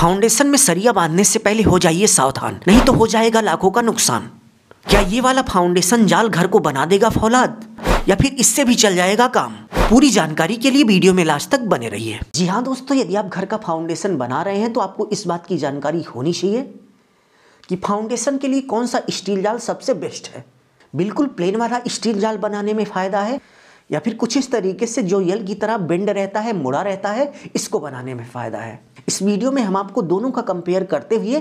foundation में सरिया बांधने से पहले हो जाइए सावधान नहीं तो हो जाएगा लाखों का नुकसान क्या ये वाला फाउंडेशन जाल घर को बना देगा फौलाद या फिर इससे भी चल जाएगा काम पूरी जानकारी के लिए वीडियो में लास्ट तक बने रहिए जी हाँ दोस्तों यदि आप घर का फाउंडेशन बना रहे हैं तो आपको इस बात की जानकारी होनी चाहिए कि फाउंडेशन के लिए कौन सा स्टील जाल सबसे बेस्ट है बिल्कुल प्लेन वाला स्टील जाल बनाने में फ़ायदा है या फिर कुछ इस तरीके से जो यल की तरह बेंड रहता है मुड़ा रहता है इसको बनाने में फ़ायदा है इस वीडियो में हम आपको दोनों का कंपेयर करते हुए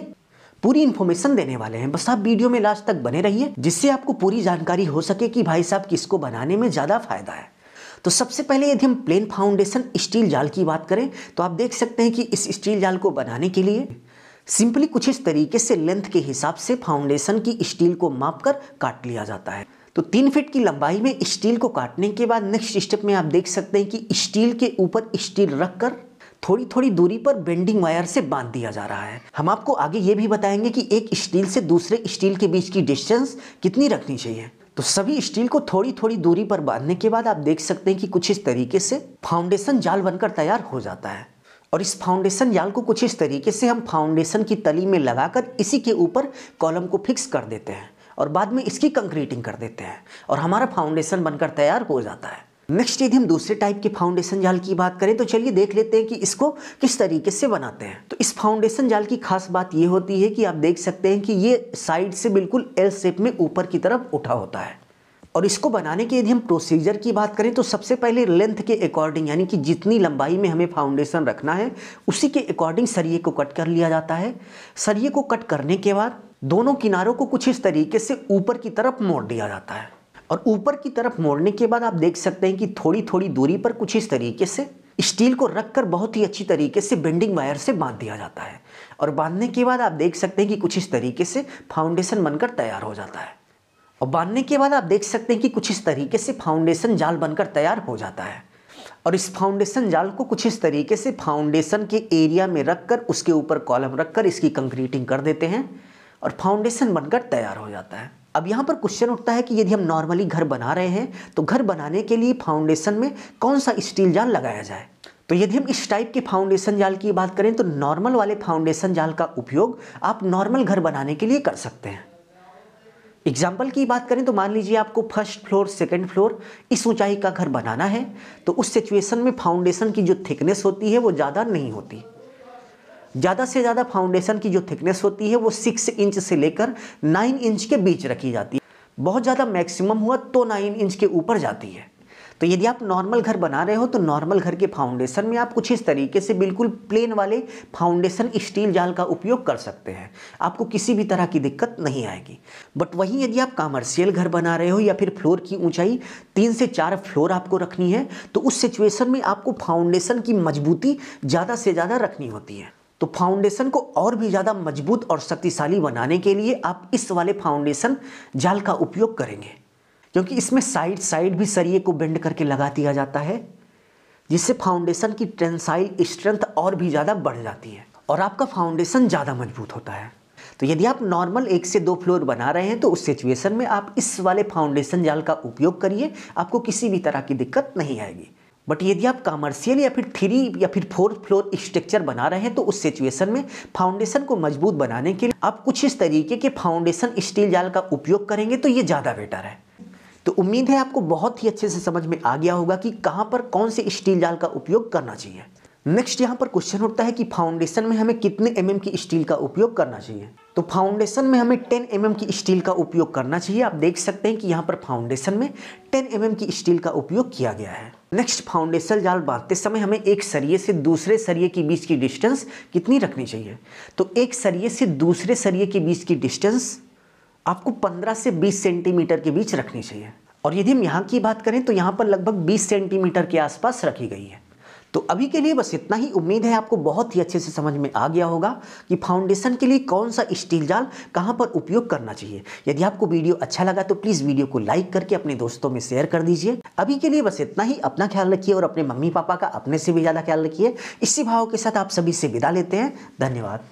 पूरी इन्फॉर्मेशन देने वाले हैं बस आप वीडियो में लास्ट तक बने रहिए जिससे आपको पूरी जानकारी हो सके कि भाई साहब किसको बनाने में ज़्यादा फायदा है तो सबसे पहले यदि हम प्लेन फाउंडेशन स्टील जाल की बात करें तो आप देख सकते हैं कि इस स्टील जाल को बनाने के लिए सिंपली कुछ इस तरीके से लेंथ के हिसाब से फाउंडेशन की स्टील को कर काट लिया जाता है तो तीन फीट की लंबाई में स्टील को काटने के बाद नेक्स्ट स्टेप में आप देख सकते हैं कि स्टील के ऊपर स्टील रखकर थोड़ी थोड़ी दूरी पर बेंडिंग वायर से बांध दिया जा रहा है हम आपको आगे ये भी बताएंगे कि एक स्टील से दूसरे स्टील के बीच की डिस्टेंस कितनी रखनी चाहिए तो सभी स्टील को थोड़ी थोड़ी दूरी पर बांधने के बाद आप देख सकते हैं कि कुछ इस तरीके से फाउंडेशन जाल बनकर तैयार हो जाता है और इस फाउंडेशन जाल को कुछ इस तरीके से हम फाउंडेशन की तली में लगाकर इसी के ऊपर कॉलम को फिक्स कर देते हैं और बाद में इसकी कंक्रीटिंग कर देते हैं और हमारा फाउंडेशन बनकर तैयार हो जाता है नेक्स्ट यदि हम दूसरे टाइप के फाउंडेशन जाल की बात करें तो चलिए देख लेते हैं कि इसको किस तरीके से बनाते हैं तो इस फाउंडेशन जाल की खास बात यह होती है कि आप देख सकते हैं कि ये साइड से बिल्कुल एल शेप में ऊपर की तरफ उठा होता है और इसको बनाने के यदि हम प्रोसीजर की बात करें तो सबसे पहले लेंथ के अकॉर्डिंग यानी कि जितनी लंबाई में हमें फाउंडेशन रखना है उसी के अकॉर्डिंग सरिये को कट कर लिया जाता है सरिये को कट करने के बाद दोनों किनारों को कुछ इस तरीके से ऊपर की तरफ मोड़ दिया जाता है और ऊपर की तरफ मोड़ने के बाद आप देख सकते हैं कि थोड़ी थोड़ी दूरी पर कुछ इस तरीके से स्टील को रखकर बहुत ही अच्छी तरीके से बेंडिंग वायर से बांध दिया जाता है और बांधने के बाद आप देख सकते हैं कि कुछ इस तरीके से फाउंडेशन बनकर तैयार हो जाता है और बांधने के बाद आप देख सकते हैं कि कुछ इस तरीके से फाउंडेशन जाल बनकर तैयार हो जाता है और इस फाउंडेशन जाल को कुछ इस तरीके से फाउंडेशन के एरिया में रखकर उसके ऊपर कॉलम रखकर इसकी कंक्रीटिंग कर देते हैं और फाउंडेशन बनकर तैयार हो जाता है अब यहाँ पर क्वेश्चन उठता है कि यदि हम नॉर्मली घर बना रहे हैं तो घर बनाने के लिए फाउंडेशन में कौन सा स्टील जाल लगाया जाए तो यदि हम इस टाइप के फाउंडेशन जाल की बात करें तो नॉर्मल वाले फाउंडेशन जाल का उपयोग आप नॉर्मल घर बनाने के लिए कर सकते हैं एग्जाम्पल की बात करें तो मान लीजिए आपको फर्स्ट फ्लोर सेकेंड फ्लोर इस ऊंचाई का घर बनाना है तो उस सिचुएशन में फाउंडेशन की जो थिकनेस होती है वो ज़्यादा नहीं होती ज़्यादा से ज़्यादा फाउंडेशन की जो थिकनेस होती है वो सिक्स इंच से लेकर नाइन इंच के बीच रखी जाती है बहुत ज़्यादा मैक्सिमम हुआ तो नाइन इंच के ऊपर जाती है तो यदि आप नॉर्मल घर बना रहे हो तो नॉर्मल घर के फाउंडेशन में आप कुछ इस तरीके से बिल्कुल प्लेन वाले फाउंडेशन स्टील जाल का उपयोग कर सकते हैं आपको किसी भी तरह की दिक्कत नहीं आएगी बट वहीं यदि आप कॉमर्शियल घर बना रहे हो या फिर फ्लोर की ऊंचाई तीन से चार फ्लोर आपको रखनी है तो उस सिचुएशन में आपको फाउंडेशन की मजबूती ज़्यादा से ज़्यादा रखनी होती है तो फाउंडेशन को और भी ज़्यादा मजबूत और शक्तिशाली बनाने के लिए आप इस वाले फाउंडेशन जाल का उपयोग करेंगे क्योंकि इसमें साइड साइड भी सरिये को बेंड करके लगा दिया जाता है जिससे फाउंडेशन की टेंसाइल स्ट्रेंथ और भी ज़्यादा बढ़ जाती है और आपका फाउंडेशन ज़्यादा मजबूत होता है तो यदि आप नॉर्मल एक से दो फ्लोर बना रहे हैं तो उस सिचुएशन में आप इस वाले फाउंडेशन जाल का उपयोग करिए आपको किसी भी तरह की दिक्कत नहीं आएगी बट यदि आप कॉमर्शियल या फिर थ्री या फिर फोर्थ फ्लोर स्ट्रक्चर बना रहे हैं तो उस सिचुएशन में फाउंडेशन को मजबूत बनाने के लिए आप कुछ इस तरीके के फाउंडेशन स्टील जाल का उपयोग करेंगे तो ये ज़्यादा बेटर है तो उम्मीद है आपको बहुत ही अच्छे से समझ में आ गया होगा कि कहाँ पर कौन से स्टील जाल का उपयोग करना चाहिए नेक्स्ट यहाँ पर क्वेश्चन उठता है कि फाउंडेशन में हमें कितने एम mm की स्टील का उपयोग करना चाहिए तो फाउंडेशन में हमें टेन एम mm की स्टील का उपयोग करना चाहिए आप देख सकते हैं कि यहाँ पर फाउंडेशन में टेन एम mm की स्टील का उपयोग किया गया है नेक्स्ट फाउंडेशन जाल बांधते समय हमें एक सरिये से दूसरे सरिये के बीच की डिस्टेंस कितनी रखनी चाहिए तो एक सरिये से दूसरे सरिये के बीच की डिस्टेंस आपको 15 से 20 सेंटीमीटर के बीच रखनी चाहिए और यदि हम यहाँ की बात करें तो यहाँ पर लगभग 20 सेंटीमीटर के आसपास रखी गई है तो अभी के लिए बस इतना ही उम्मीद है आपको बहुत ही अच्छे से समझ में आ गया होगा कि फाउंडेशन के लिए कौन सा स्टील जाल कहाँ पर उपयोग करना चाहिए यदि आपको वीडियो अच्छा लगा तो प्लीज़ वीडियो को लाइक करके अपने दोस्तों में शेयर कर दीजिए अभी के लिए बस इतना ही अपना ख्याल रखिए और अपने मम्मी पापा का अपने से भी ज़्यादा ख्याल रखिए इसी भाव के साथ आप सभी से विदा लेते हैं धन्यवाद